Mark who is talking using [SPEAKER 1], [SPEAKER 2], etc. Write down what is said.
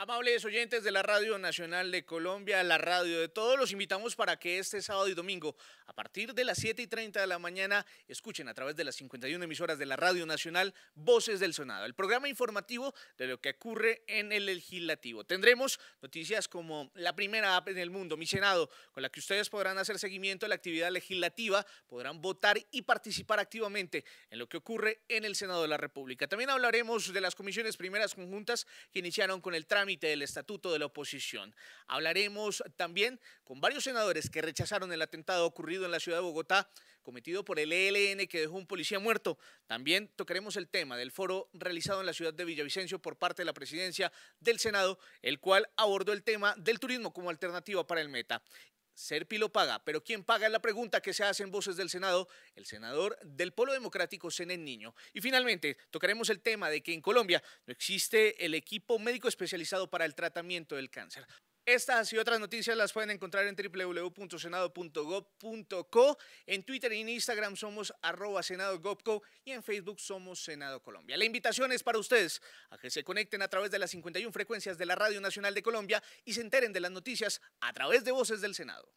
[SPEAKER 1] Amables oyentes de la Radio Nacional de Colombia, la radio de todos, los invitamos para que este sábado y domingo, a partir de las 7 y 30 de la mañana, escuchen a través de las 51 emisoras de la Radio Nacional Voces del Sonado, el programa informativo de lo que ocurre en el legislativo. Tendremos noticias como la primera app en el mundo, Mi Senado, con la que ustedes podrán hacer seguimiento a la actividad legislativa, podrán votar y participar activamente en lo que ocurre en el Senado de la República. También hablaremos de las comisiones primeras conjuntas que iniciaron con el trámite del Estatuto de la Oposición. Hablaremos también con varios senadores que rechazaron el atentado ocurrido en la ciudad de Bogotá, cometido por el ELN que dejó un policía muerto. También tocaremos el tema del foro realizado en la ciudad de Villavicencio por parte de la presidencia del Senado, el cual abordó el tema del turismo como alternativa para el meta lo paga, pero ¿quién paga? Es la pregunta que se hace en Voces del Senado, el senador del Polo Democrático, Senen Niño. Y finalmente, tocaremos el tema de que en Colombia no existe el equipo médico especializado para el tratamiento del cáncer. Estas y otras noticias las pueden encontrar en www.senado.gov.co. En Twitter y en Instagram somos arroba senadogobco y en Facebook somos Senado Colombia. La invitación es para ustedes a que se conecten a través de las 51 frecuencias de la Radio Nacional de Colombia y se enteren de las noticias a través de Voces del Senado.